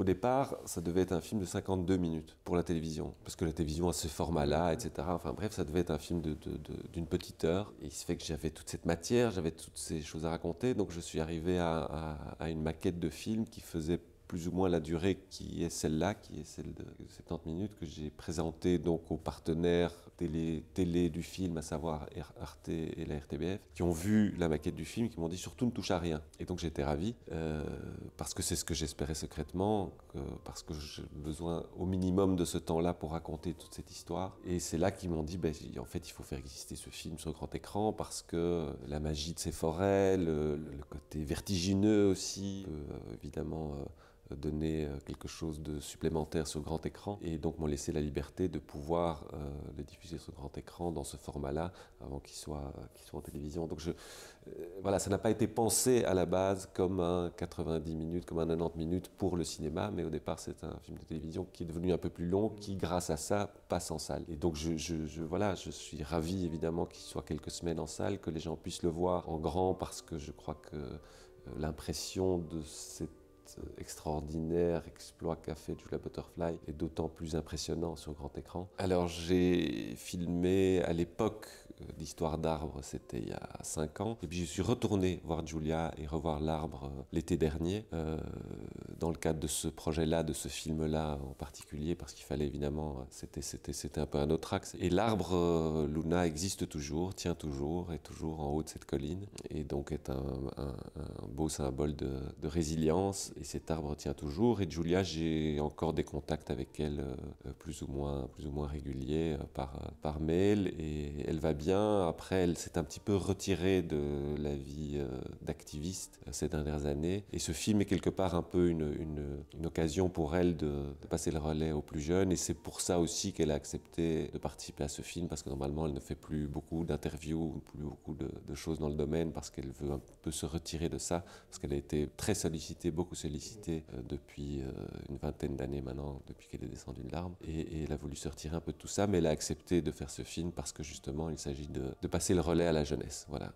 Au départ, ça devait être un film de 52 minutes pour la télévision, parce que la télévision a ce format-là, etc. Enfin bref, ça devait être un film d'une petite heure. Et il se fait que j'avais toute cette matière, j'avais toutes ces choses à raconter, donc je suis arrivé à, une maquette de film qui faisait plus ou moins la durée qui est celle-là, qui est celle de 70 minutes, que j'ai présentée donc aux partenaires télé, télé du film, à savoir RT et la RTBF, qui ont vu la maquette du film, qui m'ont dit surtout ne touche à rien. Et donc j'étais ravi, euh, parce que c'est ce que j'espérais secrètement, parce que j'ai besoin au minimum de ce temps-là pour raconter toute cette histoire. Et c'est là qu'ils m'ont dit, ben, en fait, il faut faire exister ce film sur grand écran, parce que la magie de ces forêts, le, côté vertigineux aussi, euh, évidemment... Euh, donner euh, quelque chose de supplémentaire sur grand écran et donc m'ont laissé la liberté de pouvoir euh, le diffuser sur grand écran dans ce format-là avant qu'il soit, euh, soit en télévision. Donc je, voilà, ça n'a pas été pensé à la base comme un 90 minutes, comme un 90 minutes pour le cinéma, mais au départ c'est un film de télévision qui est devenu un peu plus long, qui grâce à ça passe en salle. Et donc je, voilà, je suis ravi évidemment qu'il soit quelques semaines en salle, que les gens puissent le voir en grand parce que je crois que l'impression de cette extraordinaire exploit qu'a fait Julia Butterfly est d'autant plus impressionnant sur grand écran. Alors j'ai filmé à l'époque euh, l'histoire d'Arbre, c'était il y a 5 ans, et puis je suis retourné voir Julia et revoir l'Arbre euh, l'été dernier. Euh, dans le cadre de ce projet-là, de ce film-là en particulier, parce qu'il fallait évidemment, c'était, c'était, c'était un peu un autre axe. Et l'arbre euh, Luna existe toujours, tient toujours, est toujours en haut de cette colline, et donc est un, beau symbole de, résilience, et cet arbre tient toujours. Et Julia, j'ai encore des contacts avec elle, euh, plus ou moins, plus ou moins réguliers, euh, par, par mail, et elle va bien. Après, elle s'est un petit peu retirée de la vie d'activiste ces dernières années, et ce film est quelque part un peu une une, occasion pour elle de, passer le relais aux plus jeunes. Et c'est pour ça aussi qu'elle a accepté de participer à ce film, parce que normalement, elle ne fait plus beaucoup d'interviews, plus beaucoup de, choses dans le domaine, parce qu'elle veut un peu se retirer de ça, parce qu'elle a été très sollicitée, beaucoup sollicitée euh, depuis euh, une vingtaine d'années maintenant, depuis qu'elle est descendue de l'Arme. Et, elle a voulu se retirer un peu de tout ça, mais elle a accepté de faire ce film parce que justement, il s'agit de passer le relais à la jeunesse. Voilà.